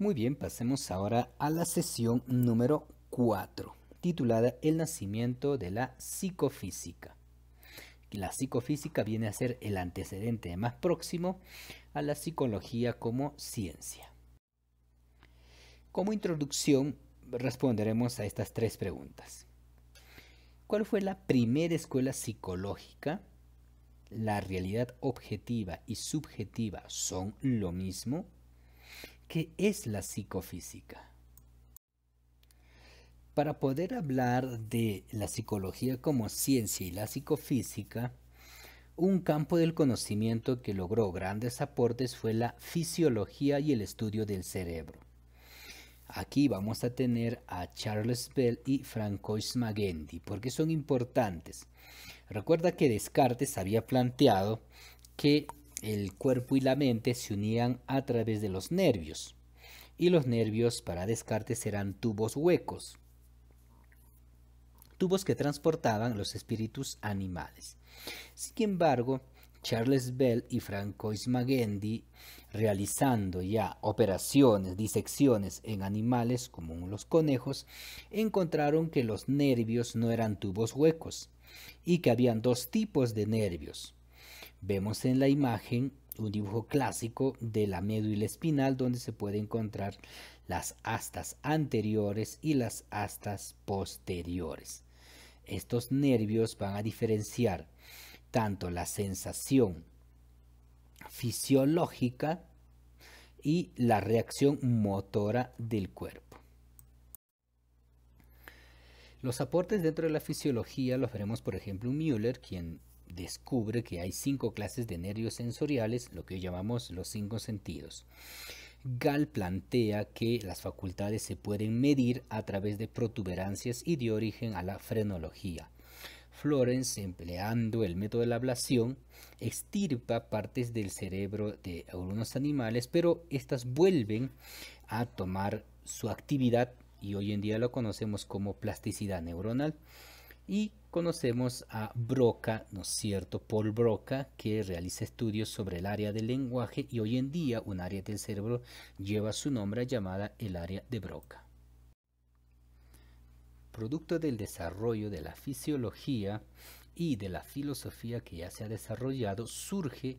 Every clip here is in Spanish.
Muy bien, pasemos ahora a la sesión número 4, titulada El nacimiento de la psicofísica. La psicofísica viene a ser el antecedente más próximo a la psicología como ciencia. Como introducción, responderemos a estas tres preguntas. ¿Cuál fue la primera escuela psicológica? ¿La realidad objetiva y subjetiva son lo mismo? ¿Qué es la psicofísica? Para poder hablar de la psicología como ciencia y la psicofísica, un campo del conocimiento que logró grandes aportes fue la fisiología y el estudio del cerebro. Aquí vamos a tener a Charles Bell y Francois Magendi, porque son importantes. Recuerda que Descartes había planteado que el cuerpo y la mente se unían a través de los nervios. Y los nervios para Descartes eran tubos huecos, tubos que transportaban los espíritus animales. Sin embargo, Charles Bell y Francois Magendie, realizando ya operaciones, disecciones en animales como los conejos, encontraron que los nervios no eran tubos huecos y que habían dos tipos de nervios, Vemos en la imagen un dibujo clásico de la médula espinal donde se puede encontrar las astas anteriores y las astas posteriores. Estos nervios van a diferenciar tanto la sensación fisiológica y la reacción motora del cuerpo. Los aportes dentro de la fisiología los veremos, por ejemplo, Müller, quien descubre que hay cinco clases de nervios sensoriales, lo que llamamos los cinco sentidos. Gall plantea que las facultades se pueden medir a través de protuberancias y dio origen a la frenología. Florence, empleando el método de la ablación, extirpa partes del cerebro de algunos animales, pero estas vuelven a tomar su actividad y hoy en día lo conocemos como plasticidad neuronal. Y conocemos a Broca, ¿no es cierto? Paul Broca, que realiza estudios sobre el área del lenguaje y hoy en día un área del cerebro lleva su nombre llamada el área de Broca. Producto del desarrollo de la fisiología y de la filosofía que ya se ha desarrollado, surge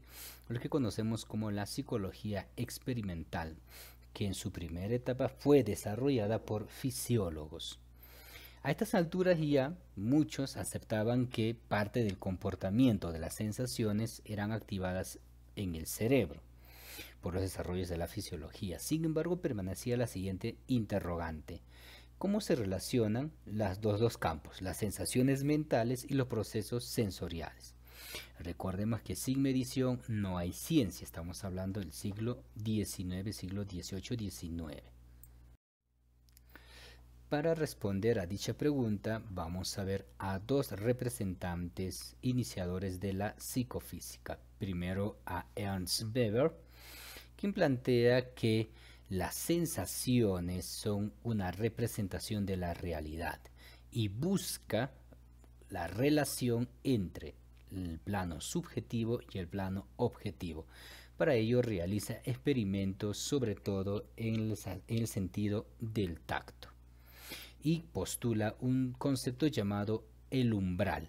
lo que conocemos como la psicología experimental, que en su primera etapa fue desarrollada por fisiólogos. A estas alturas ya muchos aceptaban que parte del comportamiento de las sensaciones eran activadas en el cerebro por los desarrollos de la fisiología. Sin embargo, permanecía la siguiente interrogante. ¿Cómo se relacionan los dos, dos campos, las sensaciones mentales y los procesos sensoriales? Recordemos que sin medición no hay ciencia, estamos hablando del siglo XIX, siglo XVIII, XIX. Para responder a dicha pregunta vamos a ver a dos representantes iniciadores de la psicofísica. Primero a Ernst Weber, quien plantea que las sensaciones son una representación de la realidad y busca la relación entre el plano subjetivo y el plano objetivo. Para ello realiza experimentos sobre todo en el, sentido del tacto y postula un concepto llamado el umbral,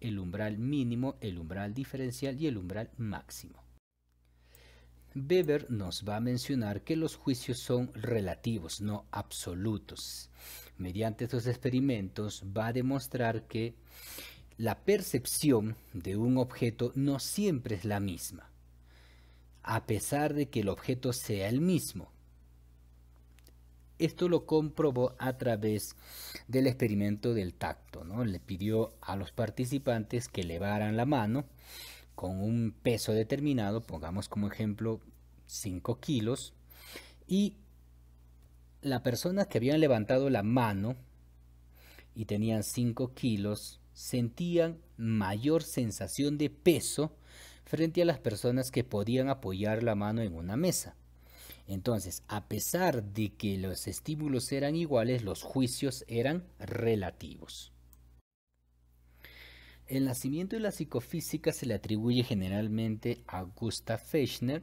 el umbral mínimo, el umbral diferencial y el umbral máximo. Weber nos va a mencionar que los juicios son relativos, no absolutos. Mediante estos experimentos va a demostrar que la percepción de un objeto no siempre es la misma, a pesar de que el objeto sea el mismo. Esto lo comprobó a través del experimento del tacto. Le pidió a los participantes que elevaran la mano con un peso determinado, pongamos como ejemplo 5 kilos, y las personas que habían levantado la mano y tenían 5 kilos sentían mayor sensación de peso frente a las personas que podían apoyar la mano en una mesa. Entonces, a pesar de que los estímulos eran iguales, los juicios eran relativos. El nacimiento de la psicofísica se le atribuye generalmente a Gustav Fechner,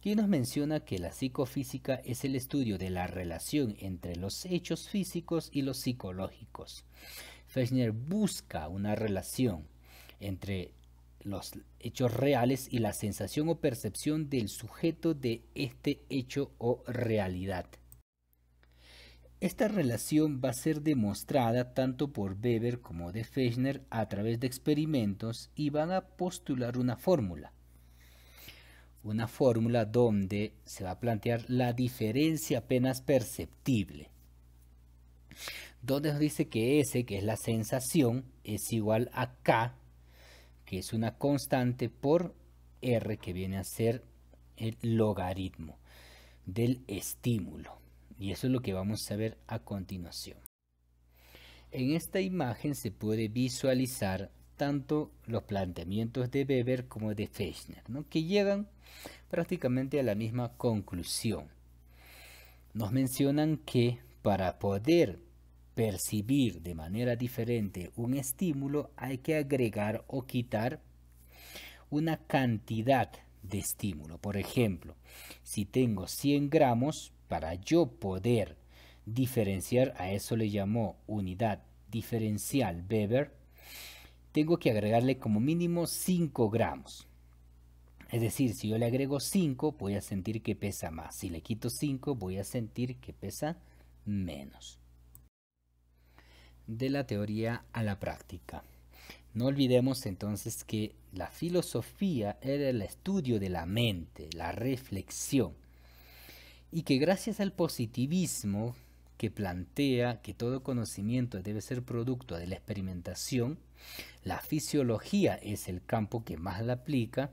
quien nos menciona que la psicofísica es el estudio de la relación entre los hechos físicos y los psicológicos. Fechner busca una relación entre los hechos reales y la sensación o percepción del sujeto de este hecho o realidad. Esta relación va a ser demostrada tanto por Weber como de Fechner a través de experimentos y van a postular una fórmula. Una fórmula donde se va a plantear la diferencia apenas perceptible. Donde nos dice que S, que es la sensación, es igual a K, que es una constante por R que viene a ser el logaritmo del estímulo. Y eso es lo que vamos a ver a continuación. En esta imagen se puede visualizar tanto los planteamientos de Weber como de Fechner, que llegan prácticamente a la misma conclusión. Nos mencionan que para poder percibir de manera diferente un estímulo, hay que agregar o quitar una cantidad de estímulo. Por ejemplo, si tengo 100 gramos, para yo poder diferenciar, a eso le llamó unidad diferencial Beber, tengo que agregarle como mínimo 5 gramos. Es decir, si yo le agrego 5, voy a sentir que pesa más. Si le quito 5, voy a sentir que pesa menos de la teoría a la práctica. No olvidemos entonces que la filosofía era el estudio de la mente, la reflexión, y que gracias al positivismo que plantea que todo conocimiento debe ser producto de la experimentación, la fisiología es el campo que más la aplica,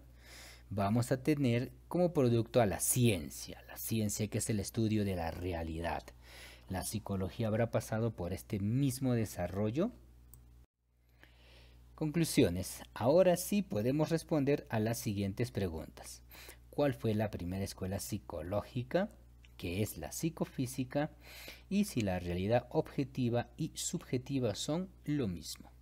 vamos a tener como producto a la ciencia, la ciencia que es el estudio de la realidad la psicología habrá pasado por este mismo desarrollo? Conclusiones. Ahora sí podemos responder a las siguientes preguntas. ¿Cuál fue la primera escuela psicológica? ¿Qué es la psicofísica? Y si la realidad objetiva y subjetiva son lo mismo.